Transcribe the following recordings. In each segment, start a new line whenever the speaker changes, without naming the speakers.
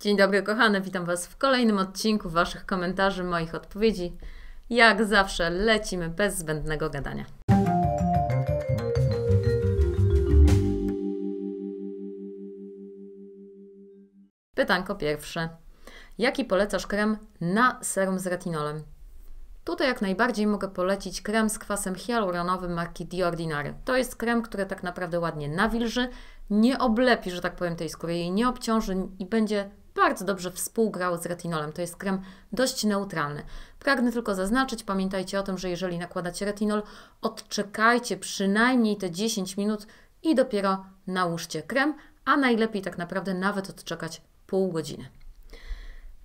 Dzień dobry, kochane, witam Was w kolejnym odcinku Waszych komentarzy, moich odpowiedzi. Jak zawsze lecimy bez zbędnego gadania. Pytanko pierwsze. Jaki polecasz krem na serum z retinolem? Tutaj jak najbardziej mogę polecić krem z kwasem hialuronowym marki The Ordinary. To jest krem, który tak naprawdę ładnie nawilży, nie oblepi, że tak powiem, tej skóry, jej nie obciąży i będzie bardzo dobrze współgrał z retinolem. To jest krem dość neutralny. Pragnę tylko zaznaczyć, pamiętajcie o tym, że jeżeli nakładacie retinol, odczekajcie przynajmniej te 10 minut i dopiero nałóżcie krem, a najlepiej tak naprawdę nawet odczekać pół godziny.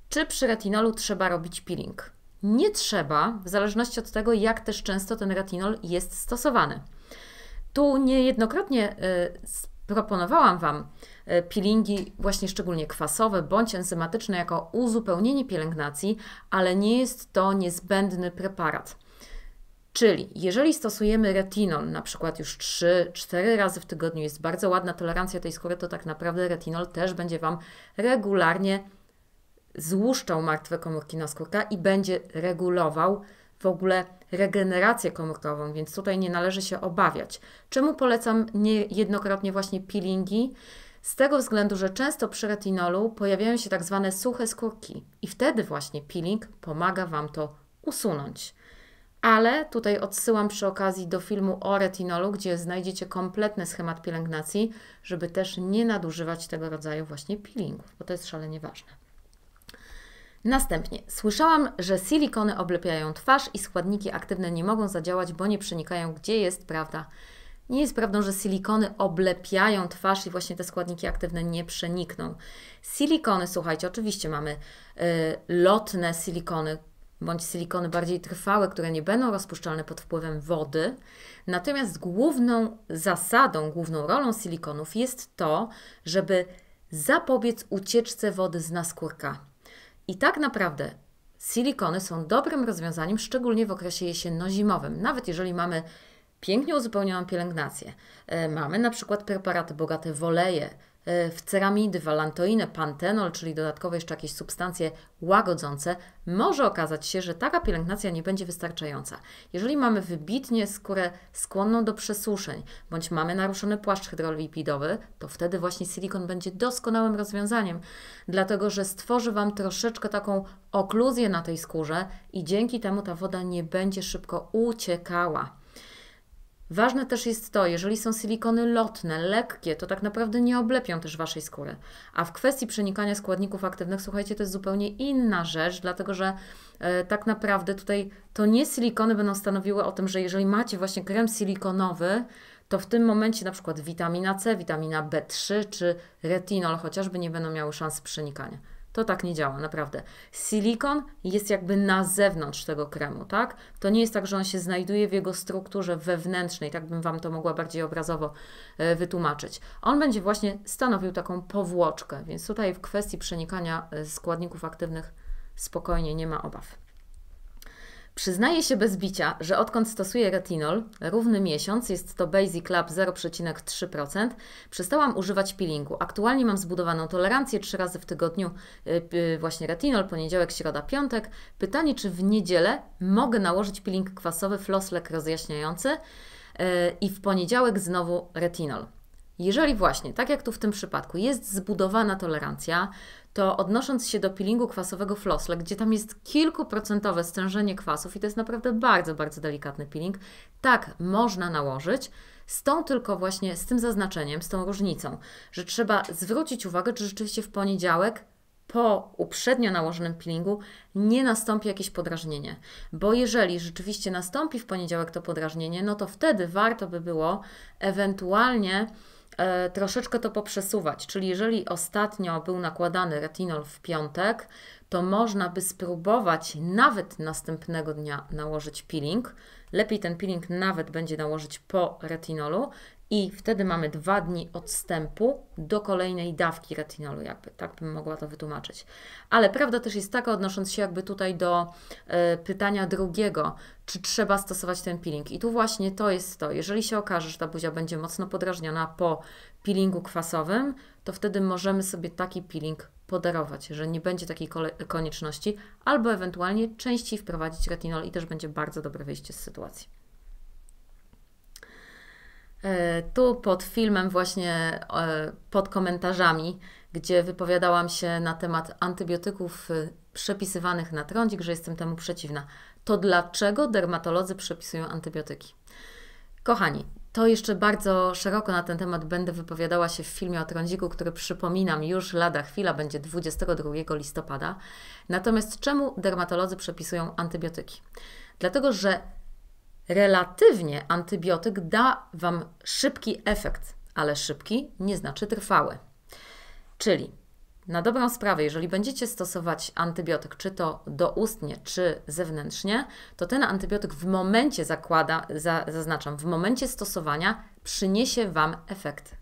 Czy przy retinolu trzeba robić peeling? Nie trzeba, w zależności od tego, jak też często ten retinol jest stosowany. Tu niejednokrotnie y, proponowałam Wam E, peelingi właśnie szczególnie kwasowe bądź enzymatyczne jako uzupełnienie pielęgnacji, ale nie jest to niezbędny preparat. Czyli jeżeli stosujemy retinon, na przykład już 3-4 razy w tygodniu, jest bardzo ładna tolerancja tej skóry, to tak naprawdę retinol też będzie Wam regularnie złuszczał martwe komórki skórka i będzie regulował w ogóle regenerację komórkową, więc tutaj nie należy się obawiać. Czemu polecam niejednokrotnie właśnie peelingi? Z tego względu, że często przy retinolu pojawiają się tak zwane suche skórki i wtedy właśnie peeling pomaga Wam to usunąć. Ale tutaj odsyłam przy okazji do filmu o retinolu, gdzie znajdziecie kompletny schemat pielęgnacji, żeby też nie nadużywać tego rodzaju właśnie peelingów, bo to jest szalenie ważne. Następnie słyszałam, że silikony oblepiają twarz i składniki aktywne nie mogą zadziałać, bo nie przenikają, gdzie jest prawda. Nie jest prawdą, że silikony oblepiają twarz i właśnie te składniki aktywne nie przenikną. Silikony, słuchajcie, oczywiście mamy y, lotne silikony bądź silikony bardziej trwałe, które nie będą rozpuszczalne pod wpływem wody. Natomiast główną zasadą, główną rolą silikonów jest to, żeby zapobiec ucieczce wody z naskórka. I tak naprawdę silikony są dobrym rozwiązaniem, szczególnie w okresie jesienno-zimowym. Nawet jeżeli mamy Pięknie uzupełniają pielęgnację. E, mamy na przykład preparaty bogate w oleje, e, w ceramidy, walantoinę, pantenol, czyli dodatkowe jeszcze jakieś substancje łagodzące, może okazać się, że taka pielęgnacja nie będzie wystarczająca. Jeżeli mamy wybitnie skórę skłonną do przesuszeń, bądź mamy naruszony płaszcz hydrolipidowy, to wtedy właśnie silikon będzie doskonałym rozwiązaniem, dlatego że stworzy Wam troszeczkę taką okluzję na tej skórze i dzięki temu ta woda nie będzie szybko uciekała. Ważne też jest to, jeżeli są silikony lotne, lekkie, to tak naprawdę nie oblepią też Waszej skóry. A w kwestii przenikania składników aktywnych, słuchajcie, to jest zupełnie inna rzecz, dlatego że e, tak naprawdę tutaj to nie silikony będą stanowiły o tym, że jeżeli macie właśnie krem silikonowy, to w tym momencie na przykład witamina C, witamina B3 czy retinol chociażby nie będą miały szans przenikania. To tak nie działa, naprawdę. Silikon jest jakby na zewnątrz tego kremu, tak? To nie jest tak, że on się znajduje w jego strukturze wewnętrznej, tak bym Wam to mogła bardziej obrazowo e, wytłumaczyć. On będzie właśnie stanowił taką powłoczkę, więc tutaj w kwestii przenikania e, składników aktywnych spokojnie, nie ma obaw. Przyznaje się bez bicia, że odkąd stosuje retinol, równy miesiąc, jest to Basic Lab 0,3%, przestałam używać peelingu. Aktualnie mam zbudowaną tolerancję trzy razy w tygodniu yy, właśnie retinol, poniedziałek, środa, piątek. Pytanie, czy w niedzielę mogę nałożyć peeling kwasowy floslek rozjaśniający yy, i w poniedziałek znowu retinol. Jeżeli właśnie, tak jak tu w tym przypadku, jest zbudowana tolerancja, to odnosząc się do peelingu kwasowego Flossle, gdzie tam jest kilkuprocentowe stężenie kwasów i to jest naprawdę bardzo, bardzo delikatny peeling, tak można nałożyć, z tą tylko właśnie, z tym zaznaczeniem, z tą różnicą, że trzeba zwrócić uwagę, czy rzeczywiście w poniedziałek po uprzednio nałożonym peelingu nie nastąpi jakieś podrażnienie. Bo jeżeli rzeczywiście nastąpi w poniedziałek to podrażnienie, no to wtedy warto by było ewentualnie E, troszeczkę to poprzesuwać. Czyli jeżeli ostatnio był nakładany retinol w piątek, to można by spróbować nawet następnego dnia nałożyć peeling. Lepiej ten peeling nawet będzie nałożyć po retinolu i wtedy mamy dwa dni odstępu do kolejnej dawki retinolu, jakby tak bym mogła to wytłumaczyć. Ale prawda też jest taka, odnosząc się jakby tutaj do y, pytania drugiego, czy trzeba stosować ten peeling. I tu właśnie to jest to. Jeżeli się okaże, że ta buzia będzie mocno podrażniona po peelingu kwasowym, to wtedy możemy sobie taki peeling podarować, że nie będzie takiej konieczności, albo ewentualnie częściej wprowadzić retinol i też będzie bardzo dobre wyjście z sytuacji. E, tu pod filmem, właśnie e, pod komentarzami, gdzie wypowiadałam się na temat antybiotyków e, przepisywanych na trądzik, że jestem temu przeciwna to dlaczego dermatolodzy przepisują antybiotyki? Kochani, to jeszcze bardzo szeroko na ten temat będę wypowiadała się w filmie o trądziku, który przypominam już lada chwila, będzie 22 listopada. Natomiast czemu dermatolodzy przepisują antybiotyki? Dlatego, że relatywnie antybiotyk da Wam szybki efekt, ale szybki nie znaczy trwały. Czyli na dobrą sprawę, jeżeli będziecie stosować antybiotyk, czy to doustnie, czy zewnętrznie, to ten antybiotyk w momencie zakłada, za, zaznaczam, w momencie stosowania przyniesie Wam efekt.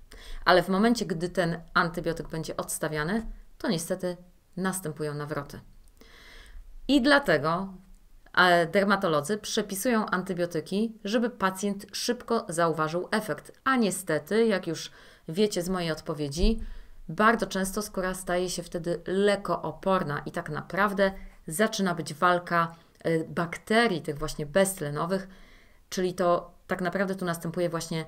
Ale w momencie, gdy ten antybiotyk będzie odstawiany, to niestety następują nawroty. I dlatego e, dermatolodzy przepisują antybiotyki, żeby pacjent szybko zauważył efekt. A niestety, jak już wiecie z mojej odpowiedzi, bardzo często skóra staje się wtedy lekooporna i tak naprawdę zaczyna być walka y, bakterii, tych właśnie beztlenowych, czyli to tak naprawdę tu następuje właśnie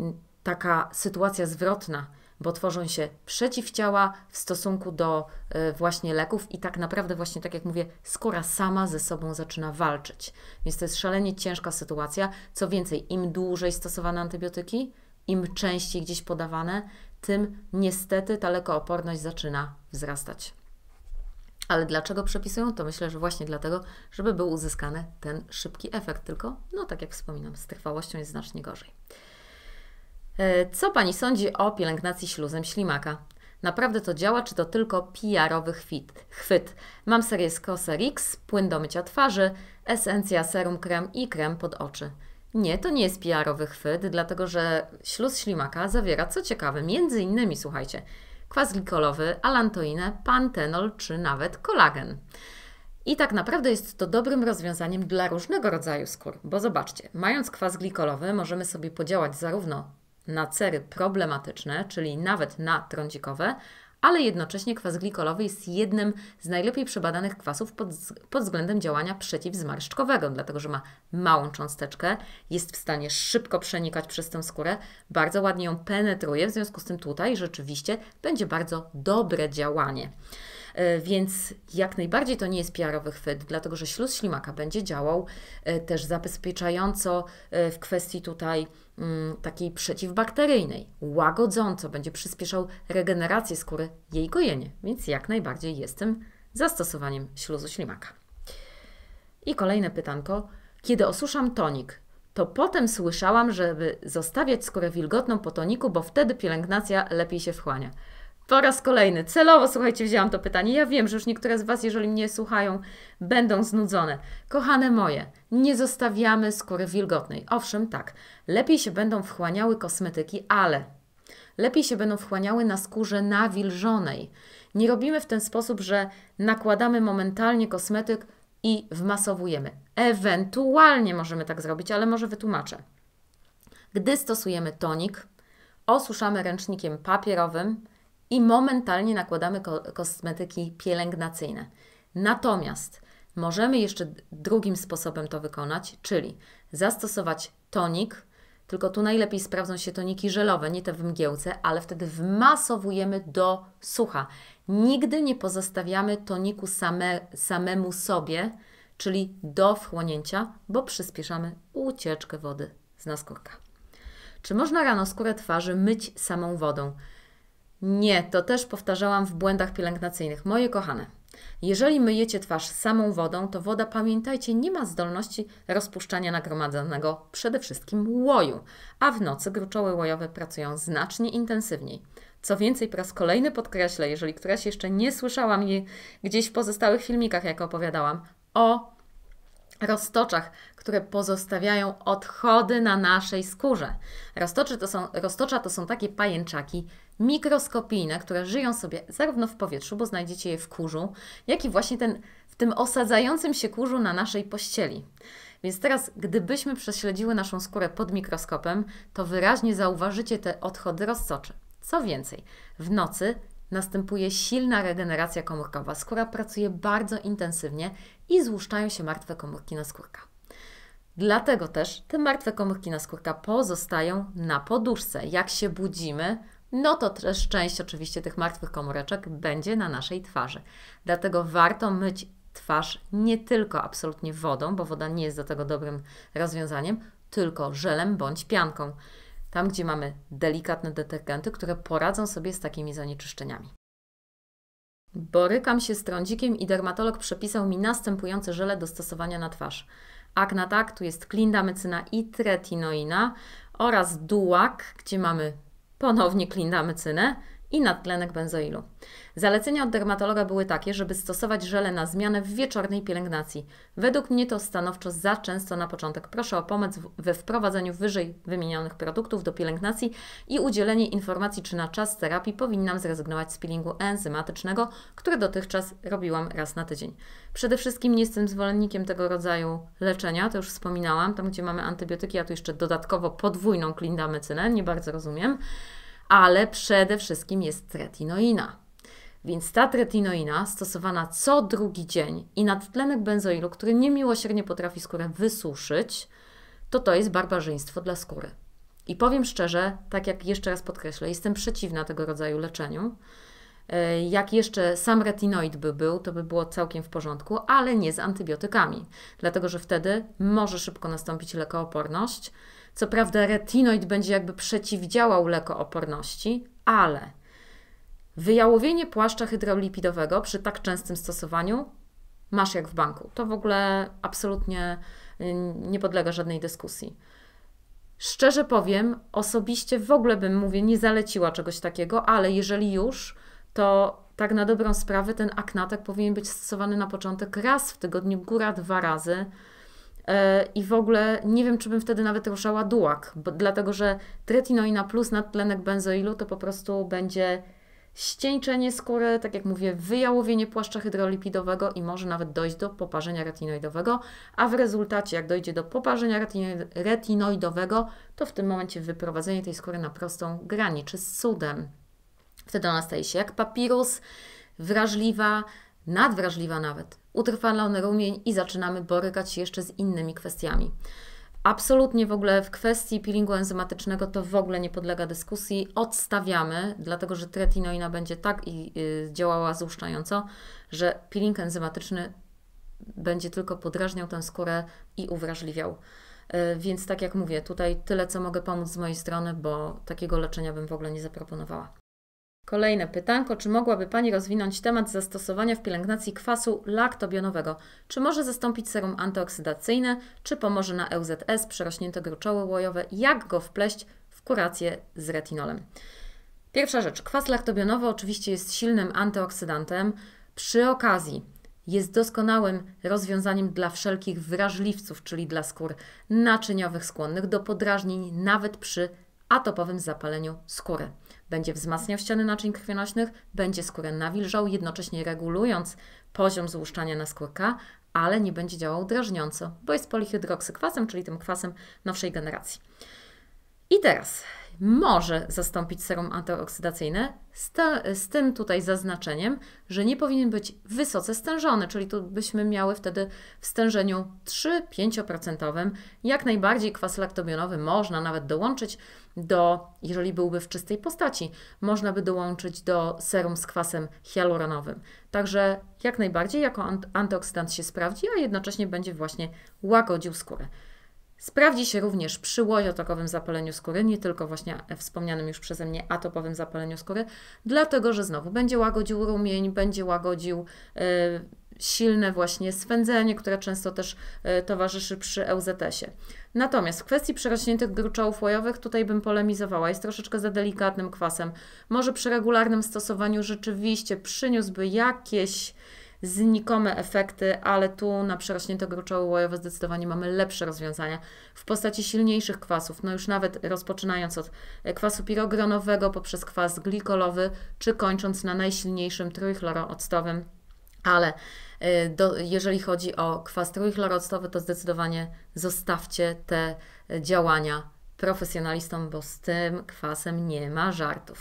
mm, taka sytuacja zwrotna, bo tworzą się przeciwciała w stosunku do y, właśnie leków i tak naprawdę właśnie tak jak mówię, skóra sama ze sobą zaczyna walczyć. Więc to jest szalenie ciężka sytuacja. Co więcej, im dłużej stosowane antybiotyki, im częściej gdzieś podawane, tym niestety ta lekooporność zaczyna wzrastać. Ale dlaczego przepisują? To myślę, że właśnie dlatego, żeby był uzyskany ten szybki efekt. Tylko, no tak jak wspominam, z trwałością jest znacznie gorzej. E, co Pani sądzi o pielęgnacji śluzem ślimaka? Naprawdę to działa, czy to tylko PR-owy chwyt? chwyt? Mam serię z X, płyn do mycia twarzy, esencja, serum, krem i krem pod oczy. Nie, to nie jest PR-owy chwyt, dlatego że śluz ślimaka zawiera, co ciekawe, między innymi, słuchajcie, kwas glikolowy, alantoinę, pantenol czy nawet kolagen. I tak naprawdę jest to dobrym rozwiązaniem dla różnego rodzaju skór, bo zobaczcie, mając kwas glikolowy możemy sobie podziałać zarówno na cery problematyczne, czyli nawet na trądzikowe, ale jednocześnie kwas glikolowy jest jednym z najlepiej przebadanych kwasów pod, pod względem działania przeciwzmarszczkowego, dlatego że ma małą cząsteczkę, jest w stanie szybko przenikać przez tę skórę, bardzo ładnie ją penetruje, w związku z tym tutaj rzeczywiście będzie bardzo dobre działanie. E, więc jak najbardziej to nie jest PR-owy chwyt, dlatego że śluz ślimaka będzie działał e, też zabezpieczająco e, w kwestii tutaj mm, takiej przeciwbakteryjnej, łagodząco, będzie przyspieszał regenerację skóry, jej gojenie, więc jak najbardziej jestem zastosowaniem śluzu ślimaka. I kolejne pytanko. Kiedy osuszam tonik, to potem słyszałam, żeby zostawiać skórę wilgotną po toniku, bo wtedy pielęgnacja lepiej się wchłania. Po raz kolejny, celowo, słuchajcie, wzięłam to pytanie. Ja wiem, że już niektóre z Was, jeżeli mnie słuchają, będą znudzone. Kochane moje, nie zostawiamy skóry wilgotnej. Owszem, tak, lepiej się będą wchłaniały kosmetyki, ale lepiej się będą wchłaniały na skórze nawilżonej. Nie robimy w ten sposób, że nakładamy momentalnie kosmetyk i wmasowujemy. Ewentualnie możemy tak zrobić, ale może wytłumaczę. Gdy stosujemy tonik, osuszamy ręcznikiem papierowym, i momentalnie nakładamy ko kosmetyki pielęgnacyjne. Natomiast możemy jeszcze drugim sposobem to wykonać, czyli zastosować tonik, tylko tu najlepiej sprawdzą się toniki żelowe, nie te w mgiełce, ale wtedy wmasowujemy do sucha. Nigdy nie pozostawiamy toniku same, samemu sobie, czyli do wchłonięcia, bo przyspieszamy ucieczkę wody z naskórka. Czy można rano skórę twarzy myć samą wodą? Nie, to też powtarzałam w błędach pielęgnacyjnych. Moje kochane, jeżeli myjecie twarz samą wodą, to woda, pamiętajcie, nie ma zdolności rozpuszczania nagromadzonego przede wszystkim łoju, a w nocy gruczoły łojowe pracują znacznie intensywniej. Co więcej, po raz kolejny podkreślę, jeżeli któraś jeszcze nie słyszała mnie gdzieś w pozostałych filmikach, jak opowiadałam, o roztoczach, które pozostawiają odchody na naszej skórze. Roztoczy to są, roztocza to są takie pajęczaki, mikroskopijne, które żyją sobie zarówno w powietrzu, bo znajdziecie je w kurzu, jak i właśnie ten, w tym osadzającym się kurzu na naszej pościeli. Więc teraz, gdybyśmy prześledziły naszą skórę pod mikroskopem, to wyraźnie zauważycie te odchody rozsoczy. Co więcej, w nocy następuje silna regeneracja komórkowa. Skóra pracuje bardzo intensywnie i złuszczają się martwe komórki naskórka. Dlatego też te martwe komórki naskórka pozostają na poduszce. Jak się budzimy, no to też część oczywiście tych martwych komóreczek będzie na naszej twarzy. Dlatego warto myć twarz nie tylko absolutnie wodą, bo woda nie jest do tego dobrym rozwiązaniem, tylko żelem bądź pianką. Tam, gdzie mamy delikatne detergenty, które poradzą sobie z takimi zanieczyszczeniami. Borykam się z trądzikiem i dermatolog przepisał mi następujące żele do stosowania na twarz. tak, tu jest klindamycyna i tretinoina oraz dułak, gdzie mamy Ponownie klinamy cynę i nadtlenek benzoilu. Zalecenia od dermatologa były takie, żeby stosować żele na zmianę w wieczornej pielęgnacji. Według mnie to stanowczo za często na początek. Proszę o pomoc we wprowadzeniu wyżej wymienionych produktów do pielęgnacji i udzielenie informacji, czy na czas terapii powinnam zrezygnować z peelingu enzymatycznego, który dotychczas robiłam raz na tydzień. Przede wszystkim nie jestem zwolennikiem tego rodzaju leczenia, to już wspominałam, tam gdzie mamy antybiotyki, a tu jeszcze dodatkowo podwójną klindamycynę, nie bardzo rozumiem ale przede wszystkim jest tretinoina. Więc ta tretinoina stosowana co drugi dzień i nadtlenek benzoilu, który niemiłosiernie potrafi skórę wysuszyć, to to jest barbarzyństwo dla skóry. I powiem szczerze, tak jak jeszcze raz podkreślę, jestem przeciwna tego rodzaju leczeniu. E, jak jeszcze sam retinoid by był, to by było całkiem w porządku, ale nie z antybiotykami, dlatego że wtedy może szybko nastąpić lekooporność co prawda retinoid będzie jakby przeciwdziałał lekooporności, ale wyjałowienie płaszcza hydrolipidowego przy tak częstym stosowaniu masz jak w banku. To w ogóle absolutnie y, nie podlega żadnej dyskusji. Szczerze powiem, osobiście w ogóle bym, mówię, nie zaleciła czegoś takiego, ale jeżeli już, to tak na dobrą sprawę ten aknatek powinien być stosowany na początek raz w tygodniu, góra dwa razy E, I w ogóle nie wiem, czy bym wtedy nawet ruszała dułak, bo, dlatego że tretinoina plus nadtlenek benzoilu to po prostu będzie ścieńczenie skóry, tak jak mówię, wyjałowienie płaszcza hydrolipidowego i może nawet dojść do poparzenia retinoidowego, a w rezultacie, jak dojdzie do poparzenia retinoidowego, to w tym momencie wyprowadzenie tej skóry na prostą graniczy z cudem. Wtedy ona staje się jak papirus, wrażliwa, nadwrażliwa nawet utrwalony rumień i zaczynamy borykać się jeszcze z innymi kwestiami. Absolutnie w ogóle w kwestii peelingu enzymatycznego to w ogóle nie podlega dyskusji. Odstawiamy, dlatego że tretinoina będzie tak i y, działała złuszczająco, że peeling enzymatyczny będzie tylko podrażniał tę skórę i uwrażliwiał. Y, więc tak jak mówię, tutaj tyle co mogę pomóc z mojej strony, bo takiego leczenia bym w ogóle nie zaproponowała. Kolejne pytanko. Czy mogłaby Pani rozwinąć temat zastosowania w pielęgnacji kwasu laktobionowego? Czy może zastąpić serum antyoksydacyjne? Czy pomoże na EUZS, przerośnięte gruczoły łojowe? Jak go wpleść w kurację z retinolem? Pierwsza rzecz. Kwas laktobionowy oczywiście jest silnym antyoksydantem. Przy okazji jest doskonałym rozwiązaniem dla wszelkich wrażliwców, czyli dla skór naczyniowych skłonnych do podrażnień, nawet przy atopowym zapaleniu skóry. Będzie wzmacniał ściany naczyń krwionośnych, będzie skórę nawilżał, jednocześnie regulując poziom złuszczania naskórka, ale nie będzie działał drażniąco, bo jest polihydroksykwasem, czyli tym kwasem nowszej generacji. I teraz może zastąpić serum antyoksydacyjne, z, te, z, tym tutaj zaznaczeniem, że nie powinien być wysoce stężony, czyli tu byśmy miały wtedy w stężeniu 3-5%. Jak najbardziej kwas laktobionowy można nawet dołączyć do, jeżeli byłby w czystej postaci, można by dołączyć do serum z kwasem hialuronowym. Także jak najbardziej jako antyoksydant się sprawdzi, a jednocześnie będzie właśnie łagodził skórę. Sprawdzi się również przy łojotakowym zapaleniu skóry, nie tylko właśnie e, wspomnianym już przeze mnie atopowym zapaleniu skóry, dlatego że znowu będzie łagodził rumień, będzie łagodził e, silne właśnie swędzenie, które często też y, towarzyszy przy EUZS-ie. Natomiast w kwestii przerośniętych gruczołów łojowych tutaj bym polemizowała. Jest troszeczkę za delikatnym kwasem. Może przy regularnym stosowaniu rzeczywiście przyniósłby jakieś znikome efekty, ale tu na przerośnięte gruczoły łojowe zdecydowanie mamy lepsze rozwiązania w postaci silniejszych kwasów, no już nawet rozpoczynając od e, kwasu pirogronowego poprzez kwas glikolowy, czy kończąc na najsilniejszym trójchlorooctowym, ale e, do, jeżeli chodzi o kwas trójchlorooctowy, to zdecydowanie zostawcie te e, działania profesjonalistom, bo z tym kwasem nie ma żartów.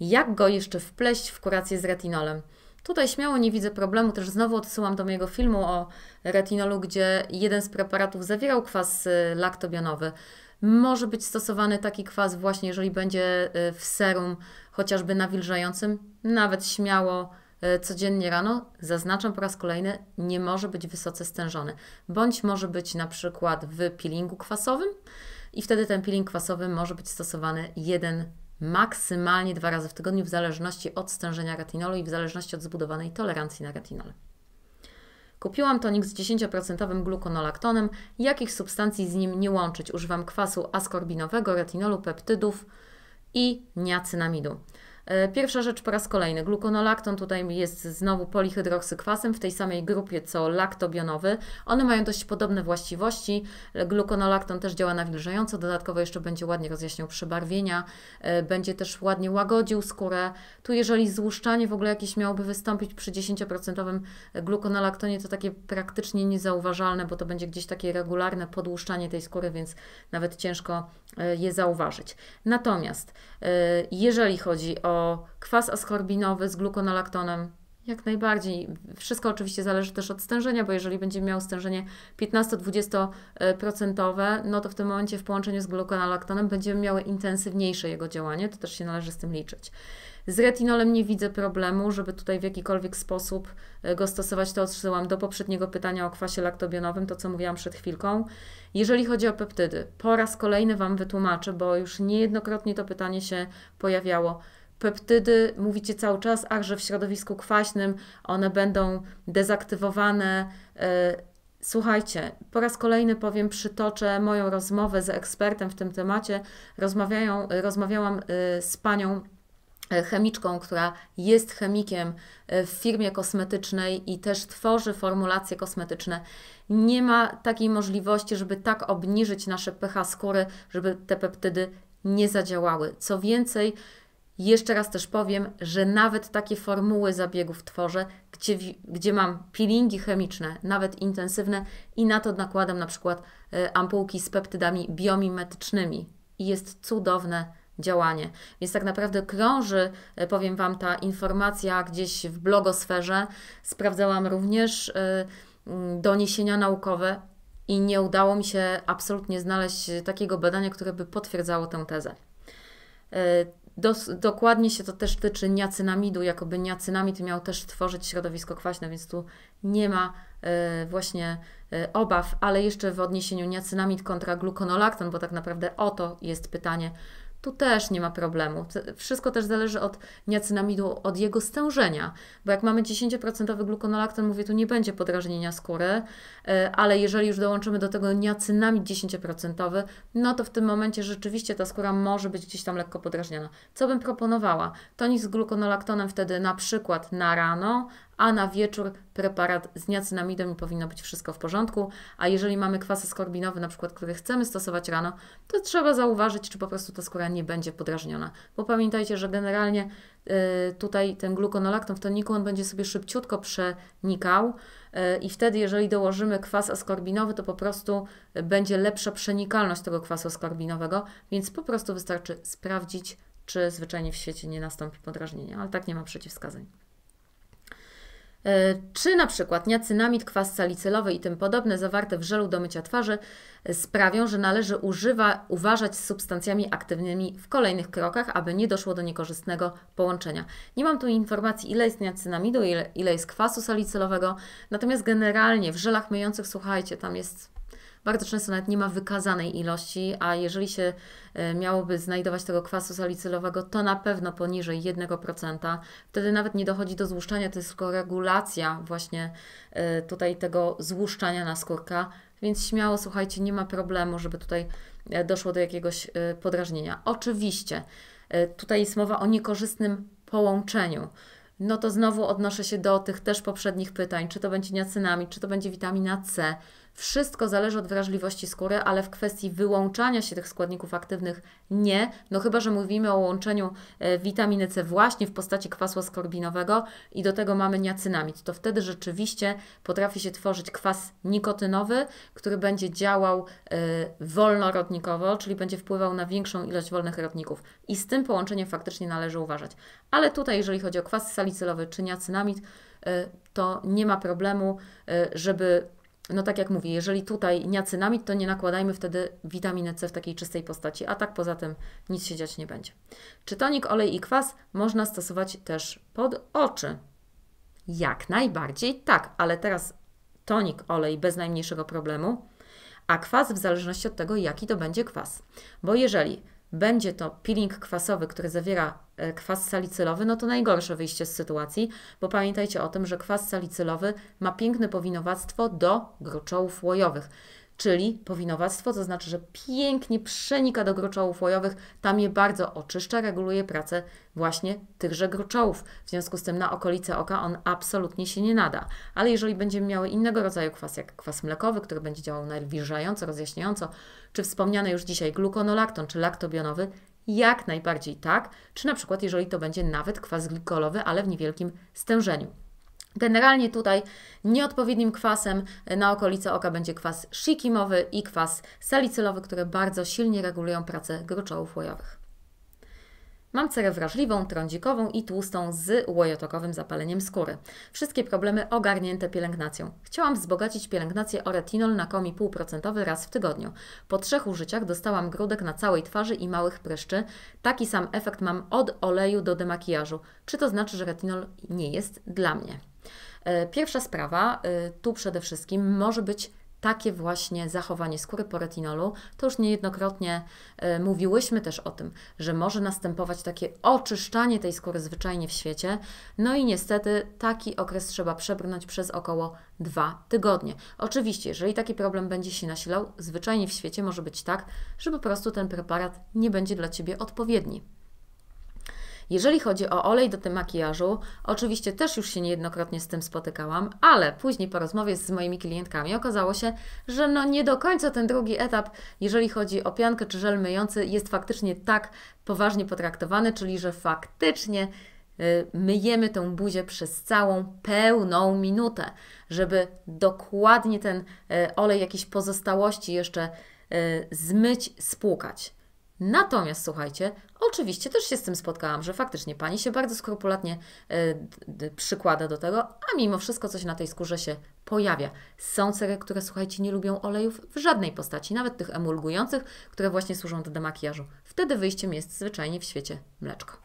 Jak go jeszcze wpleść w kurację z retinolem? Tutaj śmiało nie widzę problemu, też znowu odsyłam do mojego filmu o retinolu, gdzie jeden z preparatów zawierał kwas y, laktobionowy. Może być stosowany taki kwas właśnie, jeżeli będzie y, w serum chociażby nawilżającym, nawet śmiało y, codziennie rano, zaznaczam po raz kolejny, nie może być wysoce stężony. Bądź może być na przykład w peelingu kwasowym i wtedy ten peeling kwasowy może być stosowany jeden maksymalnie dwa razy w tygodniu, w zależności od stężenia retinolu i w zależności od zbudowanej tolerancji na retinol. Kupiłam tonik z 10% glukonolaktonem. Jakich substancji z nim nie łączyć? Używam kwasu askorbinowego, retinolu, peptydów i niacynamidu. E, pierwsza rzecz po raz kolejny, glukonolakton tutaj jest znowu polihydroksykwasem w tej samej grupie co laktobionowy. One mają dość podobne właściwości. Glukonolakton też działa nawilżająco, dodatkowo jeszcze będzie ładnie rozjaśniał przebarwienia, e, będzie też ładnie łagodził skórę. Tu jeżeli złuszczanie w ogóle jakieś miałoby wystąpić przy 10% glukonolaktonie, to takie praktycznie niezauważalne, bo to będzie gdzieś takie regularne podłuszczanie tej skóry, więc nawet ciężko e, je zauważyć. Natomiast jeżeli chodzi o kwas askorbinowy z glukonalaktonem. Jak najbardziej. Wszystko oczywiście zależy też od stężenia, bo jeżeli będziemy miał stężenie 15-20%, no to w tym momencie w połączeniu z glukonalaktonem będziemy miały intensywniejsze jego działanie, to też się należy z tym liczyć. Z retinolem nie widzę problemu, żeby tutaj w jakikolwiek sposób e, go stosować. To odsyłam do poprzedniego pytania o kwasie laktobionowym, to co mówiłam przed chwilką. Jeżeli chodzi o peptydy, po raz kolejny Wam wytłumaczę, bo już niejednokrotnie to pytanie się pojawiało peptydy, mówicie cały czas, ach, że w środowisku kwaśnym one będą dezaktywowane. E, słuchajcie, po raz kolejny powiem, przytoczę moją rozmowę z ekspertem w tym temacie. Rozmawiają, rozmawiałam e, z panią e, chemiczką, która jest chemikiem w firmie kosmetycznej i też tworzy formulacje kosmetyczne. Nie ma takiej możliwości, żeby tak obniżyć nasze pH skóry, żeby te peptydy nie zadziałały. Co więcej, jeszcze raz też powiem, że nawet takie formuły zabiegów tworzę, gdzie, gdzie mam peelingi chemiczne, nawet intensywne i na to nakładam na przykład e, ampułki z peptydami biomimetycznymi i jest cudowne działanie. Więc tak naprawdę krąży, e, powiem Wam, ta informacja gdzieś w blogosferze. Sprawdzałam również e, doniesienia naukowe i nie udało mi się absolutnie znaleźć takiego badania, które by potwierdzało tę tezę. Dos, dokładnie się to też tyczy niacynamidu, jakoby niacynamid miał też tworzyć środowisko kwaśne, więc tu nie ma y, właśnie y, obaw, ale jeszcze w odniesieniu niacynamid kontra glukonolakton, bo tak naprawdę o to jest pytanie, tu też nie ma problemu. Wszystko też zależy od niacynamidu, od jego stężenia, bo jak mamy 10% glukonolakton, mówię, tu nie będzie podrażnienia skóry, e, ale jeżeli już dołączymy do tego niacynamid 10%, no to w tym momencie rzeczywiście ta skóra może być gdzieś tam lekko podrażniona. Co bym proponowała? Tonik z glukonolaktonem wtedy na przykład na rano a na wieczór preparat z niacinamidem i powinno być wszystko w porządku. A jeżeli mamy kwas skorbinowy, na przykład, który chcemy stosować rano, to trzeba zauważyć, czy po prostu ta skóra nie będzie podrażniona. Bo pamiętajcie, że generalnie y, tutaj ten glukonolakton w toniku, on będzie sobie szybciutko przenikał y, i wtedy, jeżeli dołożymy kwas askorbinowy, to po prostu będzie lepsza przenikalność tego kwasu askorbinowego. więc po prostu wystarczy sprawdzić, czy zwyczajnie w świecie nie nastąpi podrażnienie, ale tak nie ma przeciwwskazań. E, czy na przykład niacynamid, kwas salicylowy i tym podobne zawarte w żelu do mycia twarzy e, sprawią, że należy używa, uważać z substancjami aktywnymi w kolejnych krokach, aby nie doszło do niekorzystnego połączenia. Nie mam tu informacji ile jest niacynamidu, ile, ile jest kwasu salicylowego, natomiast generalnie w żelach myjących, słuchajcie, tam jest bardzo często nawet nie ma wykazanej ilości, a jeżeli się e, miałoby znajdować tego kwasu salicylowego, to na pewno poniżej 1%. Wtedy nawet nie dochodzi do złuszczania, to jest tylko regulacja właśnie e, tutaj tego złuszczania naskórka, więc śmiało, słuchajcie, nie ma problemu, żeby tutaj e, doszło do jakiegoś podrażnienia. Oczywiście, tutaj jest mowa o niekorzystnym połączeniu. No to znowu odnoszę się do tych też poprzednich pytań, czy to będzie niacynami, czy to będzie witamina C, wszystko zależy od wrażliwości skóry, ale w kwestii wyłączania się tych składników aktywnych nie, no chyba, że mówimy o łączeniu e, witaminy C właśnie w postaci kwasu skorbinowego i do tego mamy niacinamid. To wtedy rzeczywiście potrafi się tworzyć kwas nikotynowy, który będzie działał e, wolnorodnikowo, czyli będzie wpływał na większą ilość wolnych rodników. I z tym połączeniem faktycznie należy uważać. Ale tutaj, jeżeli chodzi o kwas salicylowy czy niacinamid, e, to nie ma problemu, żeby no tak jak mówię, jeżeli tutaj niacynamid, to nie nakładajmy wtedy witaminy C w takiej czystej postaci, a tak poza tym nic się dziać nie będzie. Czy tonik, olej i kwas można stosować też pod oczy. Jak najbardziej tak, ale teraz tonik, olej bez najmniejszego problemu, a kwas w zależności od tego, jaki to będzie kwas. Bo jeżeli będzie to peeling kwasowy, który zawiera e, kwas salicylowy, no to najgorsze wyjście z sytuacji, bo pamiętajcie o tym, że kwas salicylowy ma piękne powinowactwo do gruczołów łojowych czyli powinowactwo, to znaczy, że pięknie przenika do gruczołów łojowych, tam je bardzo oczyszcza, reguluje pracę właśnie tychże gruczołów. W związku z tym na okolice oka on absolutnie się nie nada. Ale jeżeli będziemy miały innego rodzaju kwas, jak kwas mlekowy, który będzie działał nawilżająco, rozjaśniająco, czy wspomniany już dzisiaj glukonolakton, czy laktobionowy, jak najbardziej tak, czy na przykład jeżeli to będzie nawet kwas glikolowy, ale w niewielkim stężeniu. Generalnie tutaj nieodpowiednim kwasem e, na okolice oka będzie kwas szikimowy i kwas salicylowy, które bardzo silnie regulują pracę gruczołów łojowych. Mam cerę wrażliwą, trądzikową i tłustą z łojotokowym zapaleniem skóry. Wszystkie problemy ogarnięte pielęgnacją. Chciałam wzbogacić pielęgnację o retinol na komi półprocentowy raz w tygodniu. Po trzech użyciach dostałam grudek na całej twarzy i małych pryszczy. Taki sam efekt mam od oleju do demakijażu. Czy to znaczy, że retinol nie jest dla mnie? E, pierwsza sprawa, e, tu przede wszystkim może być takie właśnie zachowanie skóry po retinolu, to już niejednokrotnie e, mówiłyśmy też o tym, że może następować takie oczyszczanie tej skóry zwyczajnie w świecie. No i niestety taki okres trzeba przebrnąć przez około dwa tygodnie. Oczywiście, jeżeli taki problem będzie się nasilał, zwyczajnie w świecie może być tak, że po prostu ten preparat nie będzie dla Ciebie odpowiedni. Jeżeli chodzi o olej do tego makijażu, oczywiście też już się niejednokrotnie z tym spotykałam, ale później po rozmowie z moimi klientkami okazało się, że no nie do końca ten drugi etap, jeżeli chodzi o piankę czy żel myjący, jest faktycznie tak poważnie potraktowany, czyli że faktycznie y, myjemy tą buzię przez całą pełną minutę, żeby dokładnie ten y, olej, jakieś pozostałości jeszcze y, zmyć, spłukać. Natomiast słuchajcie, oczywiście też się z tym spotkałam, że faktycznie pani się bardzo skrupulatnie y, przykłada do tego, a mimo wszystko coś na tej skórze się pojawia. Są cery, które słuchajcie, nie lubią olejów w żadnej postaci, nawet tych emulgujących, które właśnie służą do demakijażu. Wtedy wyjściem jest zwyczajnie w świecie mleczko.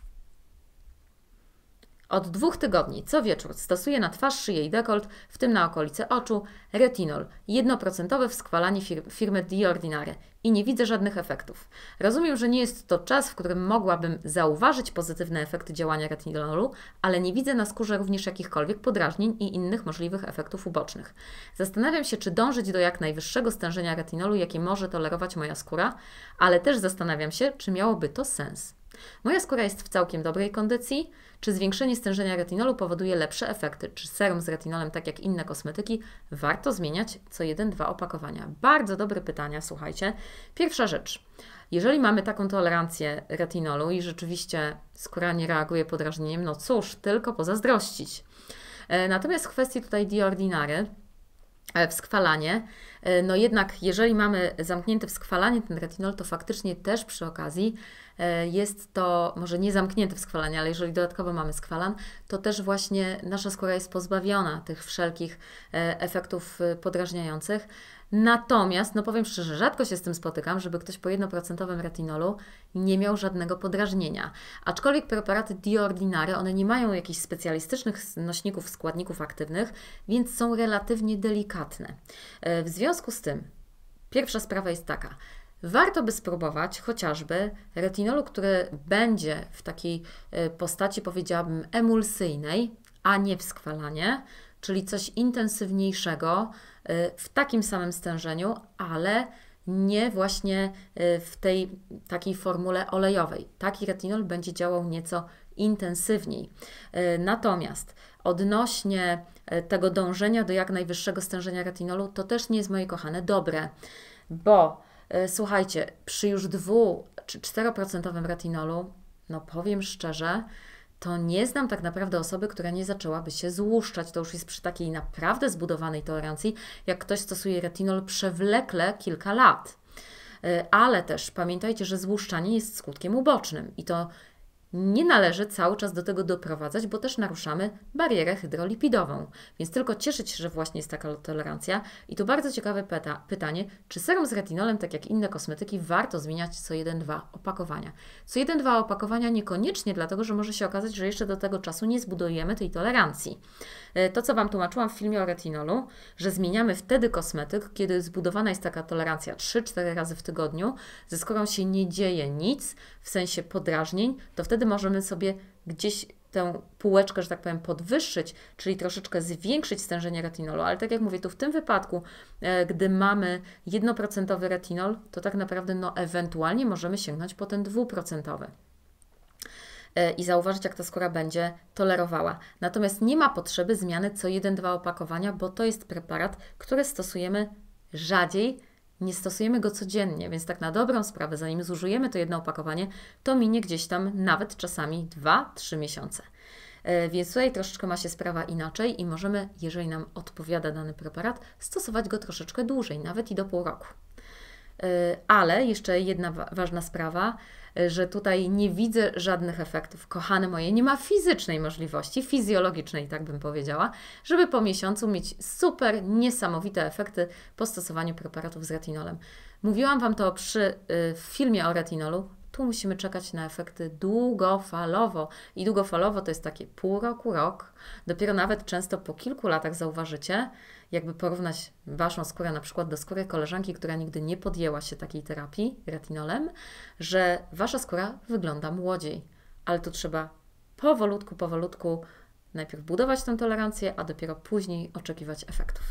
Od dwóch tygodni co wieczór stosuję na twarz, szyję i dekolt, w tym na okolice oczu, retinol, jednoprocentowe wskwalanie fir firmy Diordinare i nie widzę żadnych efektów. Rozumiem, że nie jest to czas, w którym mogłabym zauważyć pozytywne efekty działania retinolu, ale nie widzę na skórze również jakichkolwiek podrażnień i innych możliwych efektów ubocznych. Zastanawiam się, czy dążyć do jak najwyższego stężenia retinolu, jakie może tolerować moja skóra, ale też zastanawiam się, czy miałoby to sens. Moja skóra jest w całkiem dobrej kondycji, czy zwiększenie stężenia retinolu powoduje lepsze efekty? Czy serum z retinolem, tak jak inne kosmetyki, warto zmieniać co jeden-dwa opakowania? Bardzo dobre pytania, słuchajcie. Pierwsza rzecz. Jeżeli mamy taką tolerancję retinolu i rzeczywiście skóra nie reaguje podrażnieniem, no cóż, tylko pozazdrościć. E, natomiast w kwestii tutaj diordinary, e, w skwalanie, E, no jednak, jeżeli mamy zamknięte w skwalanie ten retinol, to faktycznie też przy okazji e, jest to może nie zamknięte w skwalanie, ale jeżeli dodatkowo mamy skwalan, to też właśnie nasza skóra jest pozbawiona tych wszelkich e, efektów podrażniających. Natomiast, no powiem szczerze, rzadko się z tym spotykam, żeby ktoś po 1% retinolu nie miał żadnego podrażnienia. Aczkolwiek preparaty Diordinary, one nie mają jakichś specjalistycznych nośników, składników aktywnych, więc są relatywnie delikatne. E, w związku z tym, pierwsza sprawa jest taka. Warto by spróbować chociażby retinolu, który będzie w takiej e, postaci, powiedziałabym, emulsyjnej, a nie w skwalanie, czyli coś intensywniejszego y, w takim samym stężeniu, ale nie właśnie y, w tej takiej formule olejowej. Taki retinol będzie działał nieco intensywniej. Y, natomiast odnośnie tego dążenia do jak najwyższego stężenia retinolu, to też nie jest moje kochane dobre, bo słuchajcie, przy już 2 czy 4% retinolu, no powiem szczerze, to nie znam tak naprawdę osoby, która nie zaczęłaby się złuszczać. To już jest przy takiej naprawdę zbudowanej tolerancji, jak ktoś stosuje retinol przewlekle kilka lat. E, ale też pamiętajcie, że złuszczanie jest skutkiem ubocznym i to nie należy cały czas do tego doprowadzać, bo też naruszamy barierę hydrolipidową. Więc tylko cieszyć się, że właśnie jest taka tolerancja. I tu bardzo ciekawe pyta, pytanie, czy serum z retinolem, tak jak inne kosmetyki, warto zmieniać co 1-2 opakowania? Co 1-2 opakowania niekoniecznie, dlatego że może się okazać, że jeszcze do tego czasu nie zbudujemy tej tolerancji. E, to, co Wam tłumaczyłam w filmie o retinolu, że zmieniamy wtedy kosmetyk, kiedy zbudowana jest taka tolerancja 3-4 razy w tygodniu, ze skórą się nie dzieje nic, w sensie podrażnień, to wtedy wtedy możemy sobie gdzieś tę półeczkę, że tak powiem, podwyższyć, czyli troszeczkę zwiększyć stężenie retinolu, ale tak jak mówię, tu w tym wypadku, e, gdy mamy 1% retinol, to tak naprawdę no, ewentualnie możemy sięgnąć po ten 2% e, i zauważyć, jak ta skóra będzie tolerowała. Natomiast nie ma potrzeby zmiany co 1-2 opakowania, bo to jest preparat, który stosujemy rzadziej nie stosujemy go codziennie, więc tak na dobrą sprawę, zanim zużyjemy to jedno opakowanie, to minie gdzieś tam nawet czasami 2-3 miesiące. E, więc tutaj troszeczkę ma się sprawa inaczej i możemy, jeżeli nam odpowiada dany preparat, stosować go troszeczkę dłużej, nawet i do pół roku. E, ale jeszcze jedna ważna sprawa że tutaj nie widzę żadnych efektów. Kochane moje, nie ma fizycznej możliwości, fizjologicznej, tak bym powiedziała, żeby po miesiącu mieć super, niesamowite efekty po stosowaniu preparatów z retinolem. Mówiłam Wam to przy y, filmie o retinolu. Tu musimy czekać na efekty długofalowo. I długofalowo to jest takie pół roku, rok. Dopiero nawet często po kilku latach zauważycie, jakby porównać Waszą skórę na przykład do skóry koleżanki, która nigdy nie podjęła się takiej terapii retinolem, że Wasza skóra wygląda młodziej. Ale tu trzeba powolutku, powolutku najpierw budować tę tolerancję, a dopiero później oczekiwać efektów.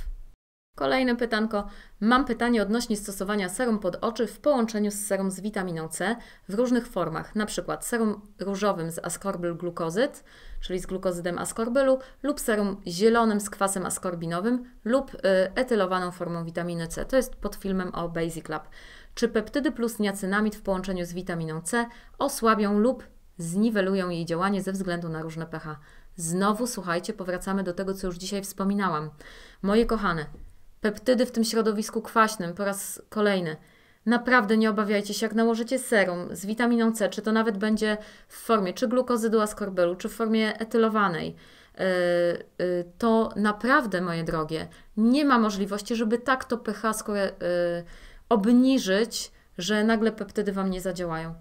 Kolejne pytanko. Mam pytanie odnośnie stosowania serum pod oczy w połączeniu z serum z witaminą C w różnych formach, np. serum różowym z askorbyl glukozyt, czyli z glukozydem askorbylu, lub serum zielonym z kwasem askorbinowym lub y, etylowaną formą witaminy C. To jest pod filmem o Basic Lab. Czy peptydy plus niacinamid w połączeniu z witaminą C osłabią lub zniwelują jej działanie ze względu na różne pH? Znowu, słuchajcie, powracamy do tego, co już dzisiaj wspominałam. Moje kochane, Peptydy w tym środowisku kwaśnym po raz kolejny. Naprawdę nie obawiajcie się, jak nałożycie serum z witaminą C, czy to nawet będzie w formie czy glukozydu askorbylu, czy w formie etylowanej, y, y, to naprawdę, moje drogie, nie ma możliwości, żeby tak to pH y, obniżyć, że nagle peptydy Wam nie zadziałają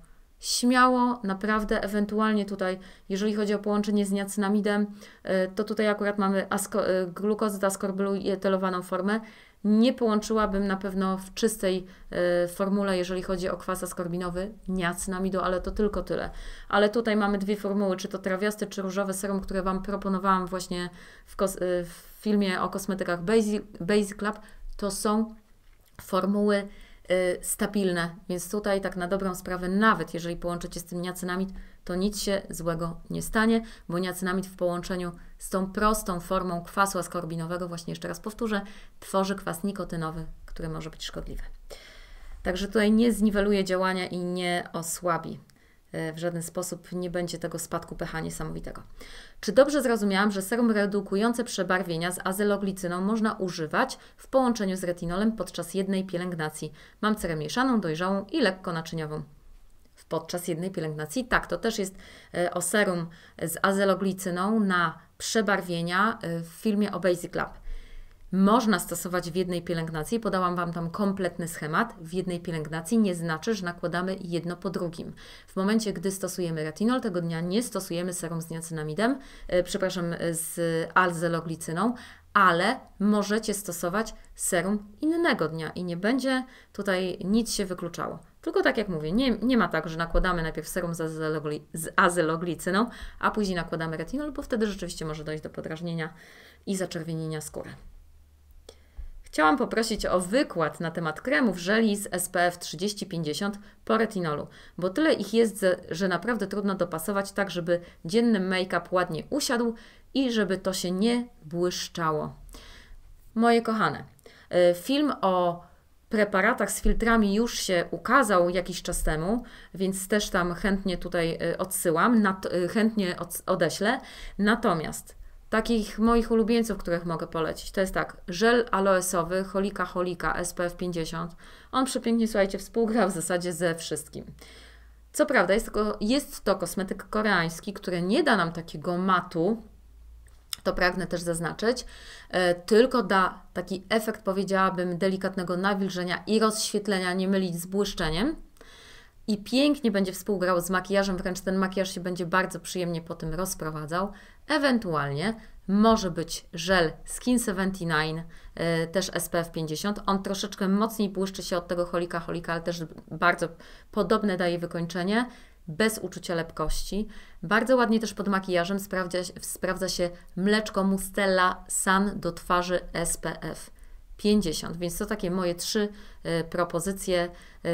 śmiało, naprawdę, ewentualnie tutaj, jeżeli chodzi o połączenie z niacinamidem, e, to tutaj akurat mamy e, glukozę skorbylujetowaną formę. Nie połączyłabym na pewno w czystej e, formule, jeżeli chodzi o kwas askorbinowy, niacynamidu, ale to tylko tyle. Ale tutaj mamy dwie formuły, czy to trawiaste, czy różowe serum, które Wam proponowałam właśnie w, w filmie o kosmetykach Basic, Basic Lab. To są formuły Y, stabilne, więc tutaj tak na dobrą sprawę, nawet jeżeli połączycie z tym niacinamid, to nic się złego nie stanie, bo niacinamid w połączeniu z tą prostą formą kwasu askorbinowego, właśnie jeszcze raz powtórzę, tworzy kwas nikotynowy, który może być szkodliwy. Także tutaj nie zniweluje działania i nie osłabi E, w żaden sposób nie będzie tego spadku pH niesamowitego. Czy dobrze zrozumiałam, że serum redukujące przebarwienia z azeloglicyną można używać w połączeniu z retinolem podczas jednej pielęgnacji? Mam cerę mieszaną, dojrzałą i lekko naczyniową podczas jednej pielęgnacji. Tak, to też jest e, o serum z azeloglicyną na przebarwienia e, w filmie o Basic Lab można stosować w jednej pielęgnacji. Podałam Wam tam kompletny schemat. W jednej pielęgnacji nie znaczy, że nakładamy jedno po drugim. W momencie, gdy stosujemy retinol, tego dnia nie stosujemy serum z niacinamidem, e, przepraszam, e, z alzeloglicyną, ale możecie stosować serum innego dnia i nie będzie tutaj nic się wykluczało. Tylko tak jak mówię, nie, nie ma tak, że nakładamy najpierw serum z, azelogli, z azeloglicyną, a później nakładamy retinol, bo wtedy rzeczywiście może dojść do podrażnienia i zaczerwienienia skóry. Chciałam poprosić o wykład na temat kremów żeli z SPF 30-50 po retinolu, bo tyle ich jest, że naprawdę trudno dopasować tak, żeby dzienny make-up ładnie usiadł i żeby to się nie błyszczało. Moje kochane, e, film o preparatach z filtrami już się ukazał jakiś czas temu, więc też tam chętnie tutaj e, odsyłam, e, chętnie odeślę. Natomiast Takich moich ulubieńców, których mogę polecić, to jest tak, żel aloesowy Holika Holika SPF 50. On przepięknie, słuchajcie, współgra w zasadzie ze wszystkim. Co prawda jest, jest to kosmetyk koreański, który nie da nam takiego matu, to pragnę też zaznaczyć, e, tylko da taki efekt, powiedziałabym, delikatnego nawilżenia i rozświetlenia, nie mylić z błyszczeniem. I pięknie będzie współgrał z makijażem, wręcz ten makijaż się będzie bardzo przyjemnie po tym rozprowadzał. Ewentualnie może być żel Skin 79, y, też SPF 50. On troszeczkę mocniej błyszczy się od tego holika holika, ale też bardzo podobne daje wykończenie, bez uczucia lepkości. Bardzo ładnie też pod makijażem sprawdza, sprawdza się mleczko Mustella Sun do twarzy SPF. 50. Więc to takie moje trzy e, propozycje, e,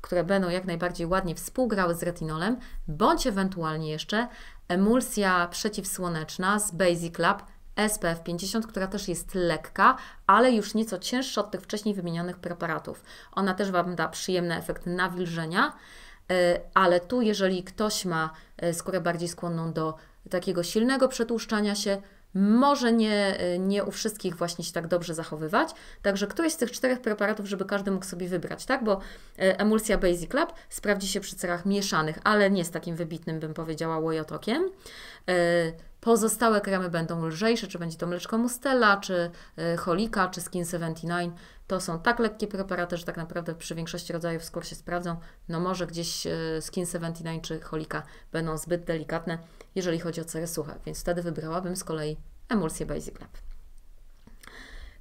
które będą jak najbardziej ładnie współgrały z retinolem, bądź ewentualnie jeszcze emulsja przeciwsłoneczna z Basic Lab SPF 50, która też jest lekka, ale już nieco cięższa od tych wcześniej wymienionych preparatów. Ona też Wam da przyjemny efekt nawilżenia, e, ale tu jeżeli ktoś ma skórę bardziej skłonną do takiego silnego przetłuszczania się, może nie, nie u wszystkich właśnie się tak dobrze zachowywać. Także któryś z tych czterech preparatów, żeby każdy mógł sobie wybrać, tak? Bo e, emulsja Basic Lab sprawdzi się przy cerach mieszanych, ale nie z takim wybitnym, bym powiedziała, łojotokiem. E, pozostałe kremy będą lżejsze, czy będzie to mleczko Mustela, czy e, Holika, czy Skin 79. To są tak lekkie preparaty, że tak naprawdę przy większości rodzajów skór się sprawdzą. No może gdzieś Skin 79 czy Holika będą zbyt delikatne, jeżeli chodzi o cerę suche, więc wtedy wybrałabym z kolei emulsję Basic Lab.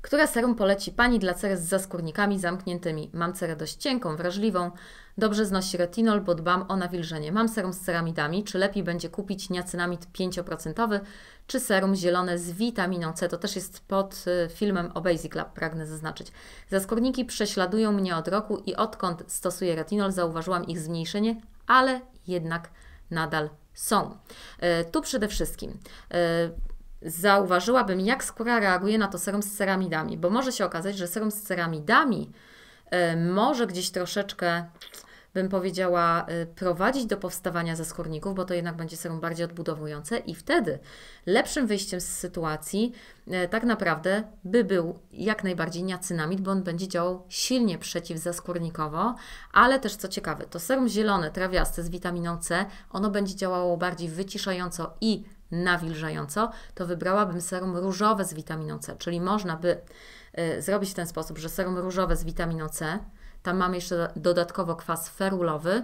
Które serum poleci Pani dla cery z zaskórnikami zamkniętymi? Mam cerę dość cienką, wrażliwą, dobrze znosi retinol, bo dbam o nawilżenie. Mam serum z ceramidami, czy lepiej będzie kupić niacinamid 5%, czy serum zielone z witaminą C? To też jest pod y, filmem o Basic Lab, pragnę zaznaczyć. Zaskórniki prześladują mnie od roku i odkąd stosuję retinol zauważyłam ich zmniejszenie, ale jednak nadal są. E, tu przede wszystkim e, zauważyłabym, jak skóra reaguje na to serum z ceramidami, bo może się okazać, że serum z ceramidami e, może gdzieś troszeczkę bym powiedziała, y, prowadzić do powstawania zaskórników, bo to jednak będzie serum bardziej odbudowujące i wtedy lepszym wyjściem z sytuacji y, tak naprawdę by był jak najbardziej niacynamid, bo on będzie działał silnie przeciwzaskórnikowo, ale też co ciekawe, to serum zielone, trawiaste z witaminą C, ono będzie działało bardziej wyciszająco i nawilżająco, to wybrałabym serum różowe z witaminą C, czyli można by y, zrobić w ten sposób, że serum różowe z witaminą C tam mamy jeszcze dodatkowo kwas ferulowy.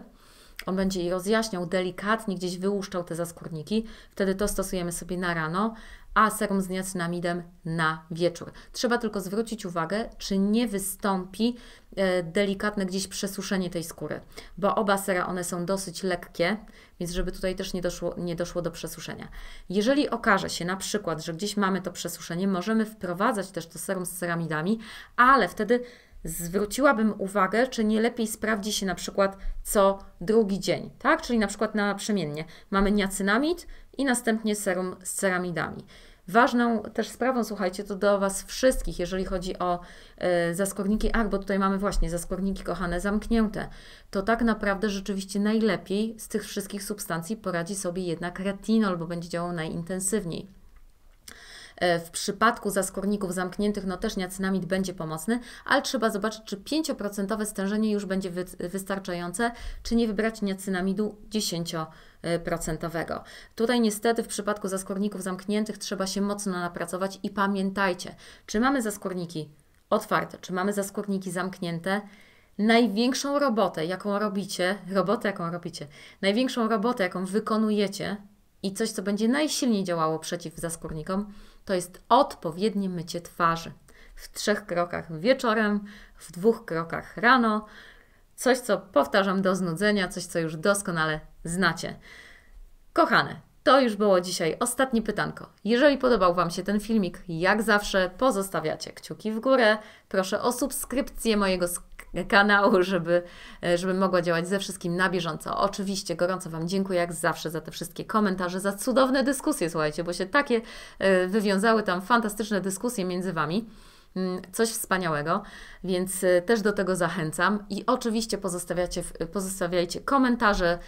On będzie je rozjaśniał, delikatnie gdzieś wyłuszczał te zaskórniki. Wtedy to stosujemy sobie na rano, a serum z niacinamidem na wieczór. Trzeba tylko zwrócić uwagę, czy nie wystąpi e, delikatne gdzieś przesuszenie tej skóry, bo oba sera one są dosyć lekkie, więc żeby tutaj też nie doszło, nie doszło do przesuszenia. Jeżeli okaże się na przykład, że gdzieś mamy to przesuszenie, możemy wprowadzać też to serum z ceramidami, ale wtedy zwróciłabym uwagę, czy nie lepiej sprawdzi się na przykład co drugi dzień, tak? Czyli na przykład na mamy niacinamid i następnie serum z ceramidami. Ważną też sprawą, słuchajcie, to do Was wszystkich, jeżeli chodzi o y, zaskórniki ARK, bo tutaj mamy właśnie zaskórniki kochane zamknięte, to tak naprawdę rzeczywiście najlepiej z tych wszystkich substancji poradzi sobie jednak retinol, bo będzie działał najintensywniej. E, w przypadku zaskórników zamkniętych, no też niacinamid będzie pomocny, ale trzeba zobaczyć, czy 5% stężenie już będzie wy wystarczające, czy nie wybrać niacynamidu 10%. Procentowego. Tutaj niestety w przypadku zaskórników zamkniętych trzeba się mocno napracować i pamiętajcie, czy mamy zaskórniki otwarte, czy mamy zaskórniki zamknięte, największą robotę, jaką robicie, robotę, jaką robicie, największą robotę, jaką wykonujecie i coś, co będzie najsilniej działało przeciw zaskórnikom, to jest odpowiednie mycie twarzy. W trzech krokach wieczorem, w dwóch krokach rano. Coś, co powtarzam do znudzenia, coś, co już doskonale znacie. Kochane, to już było dzisiaj ostatnie pytanko. Jeżeli podobał Wam się ten filmik, jak zawsze pozostawiacie kciuki w górę. Proszę o subskrypcję mojego kanału, żeby, e, żeby mogła działać ze wszystkim na bieżąco. Oczywiście gorąco Wam dziękuję jak zawsze za te wszystkie komentarze, za cudowne dyskusje, słuchajcie, bo się takie e, wywiązały tam fantastyczne dyskusje między Wami mm, coś wspaniałego, więc e, też do tego zachęcam. I oczywiście pozostawiacie, pozostawiajcie komentarze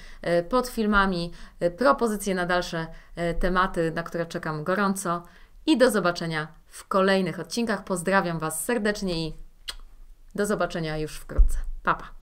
pod filmami, propozycje na dalsze tematy, na które czekam gorąco. I do zobaczenia w kolejnych odcinkach. Pozdrawiam Was serdecznie i do zobaczenia już wkrótce. Papa. Pa.